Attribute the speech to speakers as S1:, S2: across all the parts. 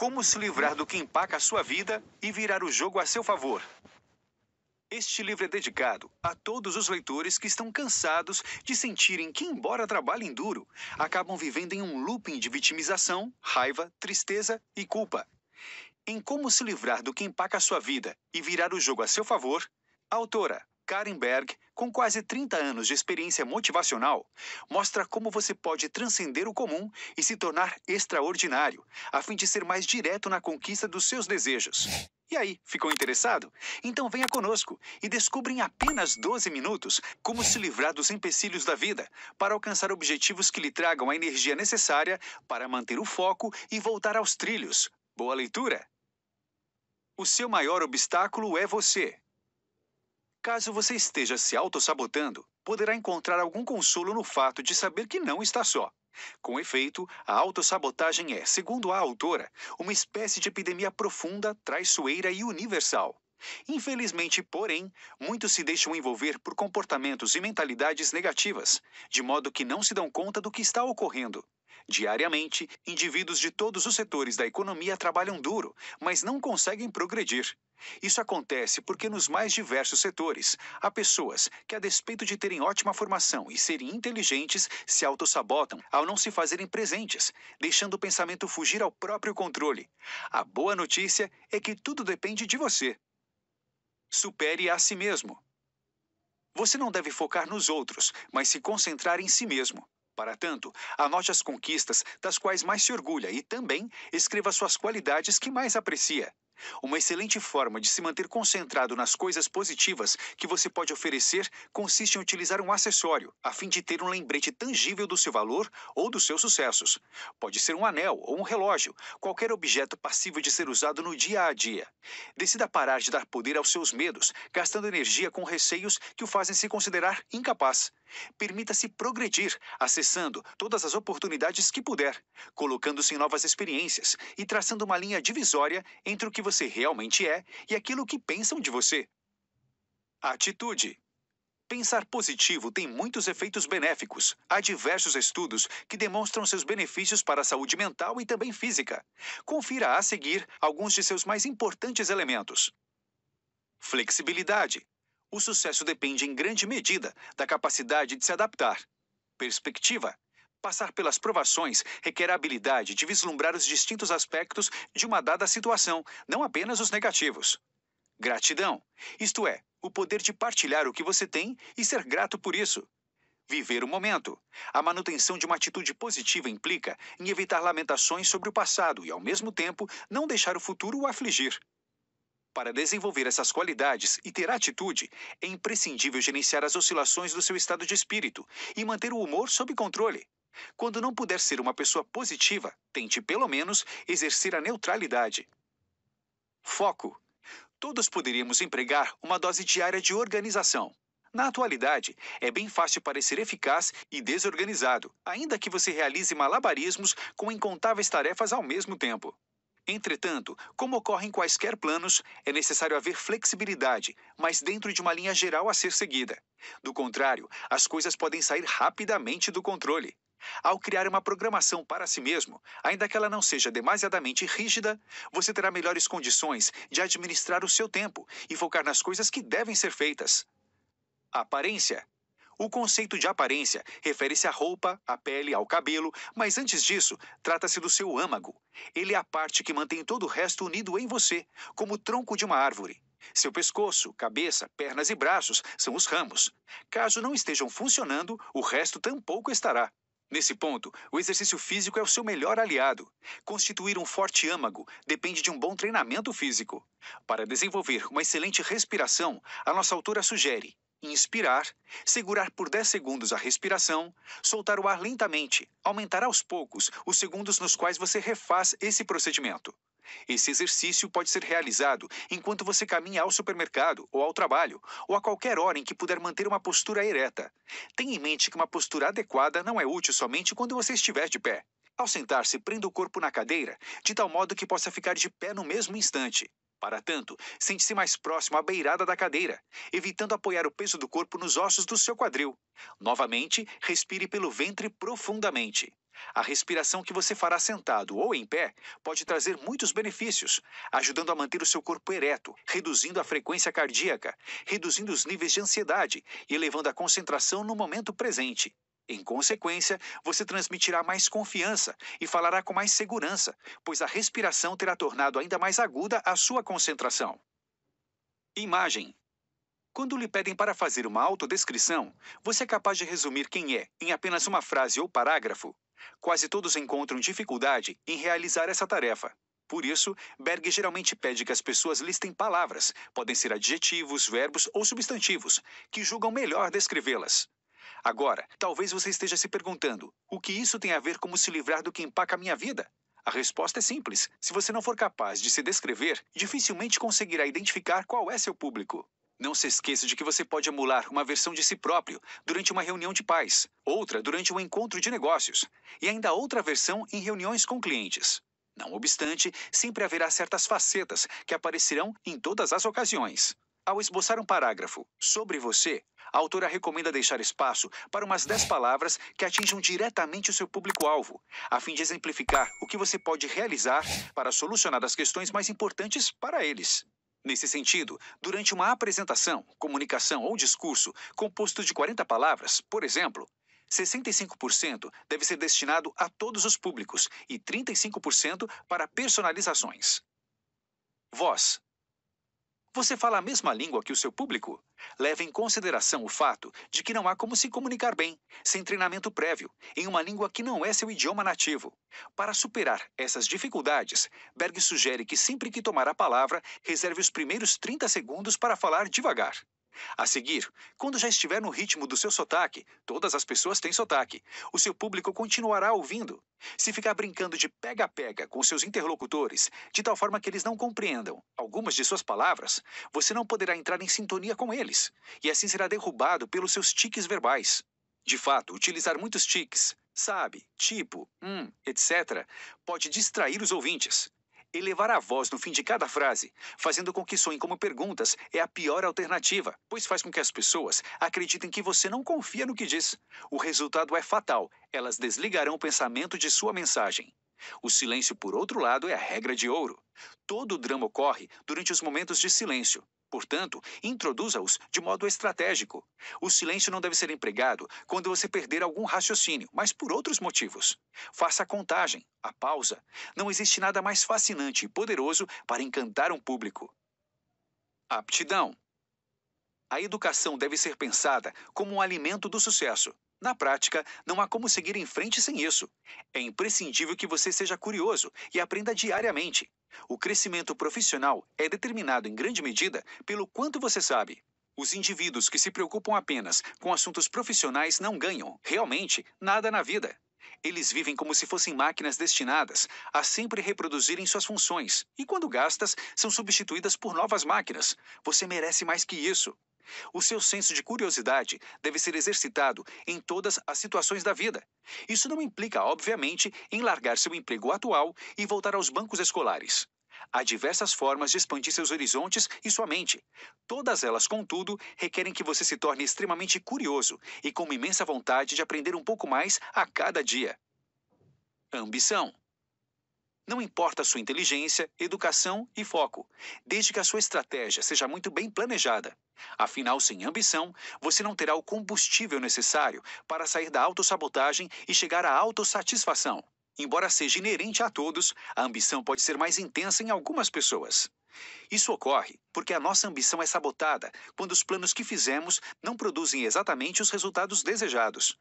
S1: como se livrar do que empaca a sua vida e virar o jogo a seu favor. Este livro é dedicado a todos os leitores que estão cansados de sentirem que, embora trabalhem duro, acabam vivendo em um looping de vitimização, raiva, tristeza e culpa. Em Como se livrar do que empaca a sua vida e virar o jogo a seu favor, a autora Berg, com quase 30 anos de experiência motivacional, mostra como você pode transcender o comum e se tornar extraordinário, a fim de ser mais direto na conquista dos seus desejos. E aí, ficou interessado? Então venha conosco e descubra em apenas 12 minutos como se livrar dos empecilhos da vida para alcançar objetivos que lhe tragam a energia necessária para manter o foco e voltar aos trilhos. Boa leitura! O seu maior obstáculo é você. Caso você esteja se autossabotando, poderá encontrar algum consolo no fato de saber que não está só. Com efeito, a autossabotagem é, segundo a autora, uma espécie de epidemia profunda, traiçoeira e universal. Infelizmente, porém, muitos se deixam envolver por comportamentos e mentalidades negativas, de modo que não se dão conta do que está ocorrendo. Diariamente, indivíduos de todos os setores da economia trabalham duro, mas não conseguem progredir. Isso acontece porque, nos mais diversos setores, há pessoas que, a despeito de terem ótima formação e serem inteligentes, se autossabotam ao não se fazerem presentes, deixando o pensamento fugir ao próprio controle. A boa notícia é que tudo depende de você supere a si mesmo. Você não deve focar nos outros, mas se concentrar em si mesmo. Para tanto, anote as conquistas das quais mais se orgulha e também escreva suas qualidades que mais aprecia. Uma excelente forma de se manter concentrado nas coisas positivas que você pode oferecer consiste em utilizar um acessório, a fim de ter um lembrete tangível do seu valor ou dos seus sucessos. Pode ser um anel ou um relógio, qualquer objeto passível de ser usado no dia a dia. Decida parar de dar poder aos seus medos, gastando energia com receios que o fazem se considerar incapaz. Permita-se progredir, acessando todas as oportunidades que puder, colocando-se em novas experiências e traçando uma linha divisória entre o que você você realmente é e aquilo que pensam de você. Atitude. Pensar positivo tem muitos efeitos benéficos. Há diversos estudos que demonstram seus benefícios para a saúde mental e também física. Confira a seguir alguns de seus mais importantes elementos. Flexibilidade. O sucesso depende em grande medida da capacidade de se adaptar. Perspectiva Passar pelas provações requer a habilidade de vislumbrar os distintos aspectos de uma dada situação, não apenas os negativos. Gratidão, isto é, o poder de partilhar o que você tem e ser grato por isso. Viver o momento. A manutenção de uma atitude positiva implica em evitar lamentações sobre o passado e, ao mesmo tempo, não deixar o futuro o afligir. Para desenvolver essas qualidades e ter atitude, é imprescindível gerenciar as oscilações do seu estado de espírito e manter o humor sob controle. Quando não puder ser uma pessoa positiva, tente pelo menos exercer a neutralidade. Foco. Todos poderíamos empregar uma dose diária de organização. Na atualidade, é bem fácil parecer eficaz e desorganizado, ainda que você realize malabarismos com incontáveis tarefas ao mesmo tempo. Entretanto, como ocorre em quaisquer planos, é necessário haver flexibilidade, mas dentro de uma linha geral a ser seguida. Do contrário, as coisas podem sair rapidamente do controle. Ao criar uma programação para si mesmo, ainda que ela não seja demasiadamente rígida, você terá melhores condições de administrar o seu tempo e focar nas coisas que devem ser feitas. Aparência. O conceito de aparência refere-se à roupa, à pele, ao cabelo, mas antes disso, trata-se do seu âmago. Ele é a parte que mantém todo o resto unido em você, como o tronco de uma árvore. Seu pescoço, cabeça, pernas e braços são os ramos. Caso não estejam funcionando, o resto tampouco estará. Nesse ponto, o exercício físico é o seu melhor aliado. Constituir um forte âmago depende de um bom treinamento físico. Para desenvolver uma excelente respiração, a nossa autora sugere inspirar, segurar por 10 segundos a respiração, soltar o ar lentamente, aumentar aos poucos os segundos nos quais você refaz esse procedimento. Esse exercício pode ser realizado enquanto você caminha ao supermercado ou ao trabalho, ou a qualquer hora em que puder manter uma postura ereta. Tenha em mente que uma postura adequada não é útil somente quando você estiver de pé. Ao sentar-se, prenda o corpo na cadeira, de tal modo que possa ficar de pé no mesmo instante. Para tanto, sente-se mais próximo à beirada da cadeira, evitando apoiar o peso do corpo nos ossos do seu quadril. Novamente, respire pelo ventre profundamente. A respiração que você fará sentado ou em pé pode trazer muitos benefícios, ajudando a manter o seu corpo ereto, reduzindo a frequência cardíaca, reduzindo os níveis de ansiedade e elevando a concentração no momento presente. Em consequência, você transmitirá mais confiança e falará com mais segurança, pois a respiração terá tornado ainda mais aguda a sua concentração. Imagem quando lhe pedem para fazer uma autodescrição, você é capaz de resumir quem é em apenas uma frase ou parágrafo? Quase todos encontram dificuldade em realizar essa tarefa. Por isso, Berg geralmente pede que as pessoas listem palavras, podem ser adjetivos, verbos ou substantivos, que julgam melhor descrevê-las. Agora, talvez você esteja se perguntando: o que isso tem a ver com se livrar do que empaca a minha vida? A resposta é simples: se você não for capaz de se descrever, dificilmente conseguirá identificar qual é seu público. Não se esqueça de que você pode emular uma versão de si próprio durante uma reunião de paz, outra durante um encontro de negócios e ainda outra versão em reuniões com clientes. Não obstante, sempre haverá certas facetas que aparecerão em todas as ocasiões. Ao esboçar um parágrafo sobre você, a autora recomenda deixar espaço para umas 10 palavras que atinjam diretamente o seu público-alvo, a fim de exemplificar o que você pode realizar para solucionar as questões mais importantes para eles. Nesse sentido, durante uma apresentação, comunicação ou discurso composto de 40 palavras, por exemplo, 65% deve ser destinado a todos os públicos e 35% para personalizações. Voz, você fala a mesma língua que o seu público? Leve em consideração o fato de que não há como se comunicar bem, sem treinamento prévio, em uma língua que não é seu idioma nativo. Para superar essas dificuldades, Berg sugere que sempre que tomar a palavra, reserve os primeiros 30 segundos para falar devagar. A seguir, quando já estiver no ritmo do seu sotaque, todas as pessoas têm sotaque, o seu público continuará ouvindo. Se ficar brincando de pega-pega com seus interlocutores, de tal forma que eles não compreendam algumas de suas palavras, você não poderá entrar em sintonia com eles, e assim será derrubado pelos seus tiques verbais. De fato, utilizar muitos tiques, sabe, tipo, hum, etc., pode distrair os ouvintes. Elevar a voz no fim de cada frase, fazendo com que soem como perguntas, é a pior alternativa, pois faz com que as pessoas acreditem que você não confia no que diz. O resultado é fatal, elas desligarão o pensamento de sua mensagem. O silêncio, por outro lado, é a regra de ouro. Todo o drama ocorre durante os momentos de silêncio. Portanto, introduza-os de modo estratégico. O silêncio não deve ser empregado quando você perder algum raciocínio, mas por outros motivos. Faça a contagem, a pausa. Não existe nada mais fascinante e poderoso para encantar um público. Aptidão. A educação deve ser pensada como um alimento do sucesso. Na prática, não há como seguir em frente sem isso. É imprescindível que você seja curioso e aprenda diariamente. O crescimento profissional é determinado em grande medida pelo quanto você sabe. Os indivíduos que se preocupam apenas com assuntos profissionais não ganham, realmente, nada na vida. Eles vivem como se fossem máquinas destinadas a sempre reproduzirem suas funções, e quando gastas, são substituídas por novas máquinas. Você merece mais que isso. O seu senso de curiosidade deve ser exercitado em todas as situações da vida. Isso não implica, obviamente, em largar seu emprego atual e voltar aos bancos escolares. Há diversas formas de expandir seus horizontes e sua mente. Todas elas, contudo, requerem que você se torne extremamente curioso e com uma imensa vontade de aprender um pouco mais a cada dia. Ambição. Não importa a sua inteligência, educação e foco, desde que a sua estratégia seja muito bem planejada. Afinal, sem ambição, você não terá o combustível necessário para sair da autossabotagem e chegar à autossatisfação. Embora seja inerente a todos, a ambição pode ser mais intensa em algumas pessoas. Isso ocorre porque a nossa ambição é sabotada quando os planos que fizemos não produzem exatamente os resultados desejados.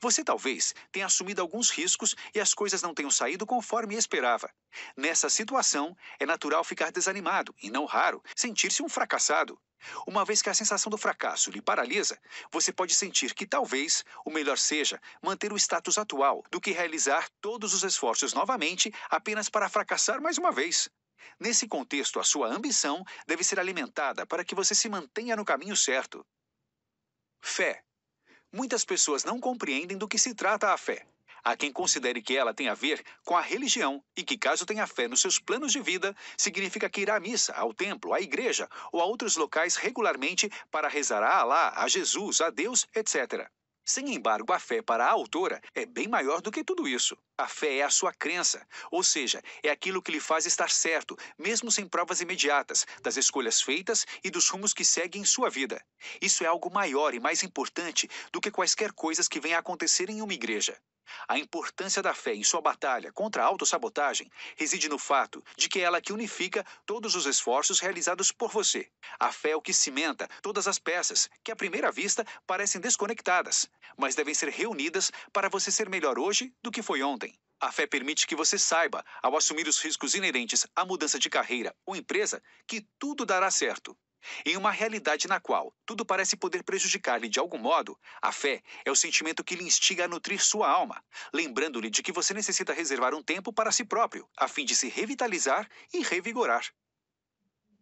S1: Você talvez tenha assumido alguns riscos e as coisas não tenham saído conforme esperava. Nessa situação, é natural ficar desanimado e, não raro, sentir-se um fracassado. Uma vez que a sensação do fracasso lhe paralisa, você pode sentir que talvez o melhor seja manter o status atual do que realizar todos os esforços novamente apenas para fracassar mais uma vez. Nesse contexto, a sua ambição deve ser alimentada para que você se mantenha no caminho certo. Fé. Muitas pessoas não compreendem do que se trata a fé. Há quem considere que ela tem a ver com a religião e que, caso tenha fé nos seus planos de vida, significa que irá à missa, ao templo, à igreja ou a outros locais regularmente para rezar a Alá, a Jesus, a Deus, etc. Sem embargo, a fé para a autora é bem maior do que tudo isso. A fé é a sua crença, ou seja, é aquilo que lhe faz estar certo, mesmo sem provas imediatas, das escolhas feitas e dos rumos que segue em sua vida. Isso é algo maior e mais importante do que quaisquer coisas que venham a acontecer em uma igreja. A importância da fé em sua batalha contra a autossabotagem reside no fato de que é ela que unifica todos os esforços realizados por você. A fé é o que cimenta todas as peças que à primeira vista parecem desconectadas, mas devem ser reunidas para você ser melhor hoje do que foi ontem. A fé permite que você saiba, ao assumir os riscos inerentes à mudança de carreira ou empresa, que tudo dará certo. Em uma realidade na qual tudo parece poder prejudicar-lhe de algum modo, a fé é o sentimento que lhe instiga a nutrir sua alma, lembrando-lhe de que você necessita reservar um tempo para si próprio, a fim de se revitalizar e revigorar.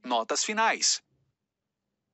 S1: Notas finais: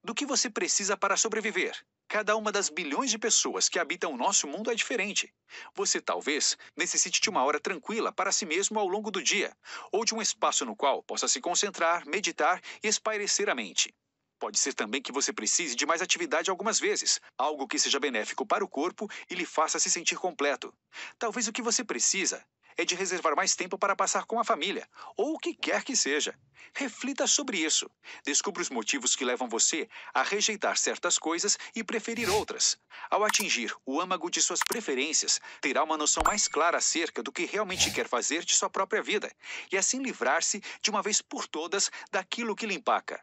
S1: Do que você precisa para sobreviver? Cada uma das bilhões de pessoas que habitam o nosso mundo é diferente. Você talvez necessite de uma hora tranquila para si mesmo ao longo do dia, ou de um espaço no qual possa se concentrar, meditar e espairecer a mente. Pode ser também que você precise de mais atividade algumas vezes, algo que seja benéfico para o corpo e lhe faça se sentir completo. Talvez o que você precisa é de reservar mais tempo para passar com a família, ou o que quer que seja. Reflita sobre isso. Descubra os motivos que levam você a rejeitar certas coisas e preferir outras. Ao atingir o âmago de suas preferências, terá uma noção mais clara acerca do que realmente quer fazer de sua própria vida, e assim livrar-se de uma vez por todas daquilo que lhe empaca.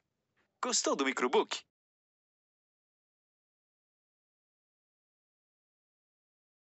S1: Gostou do microbook?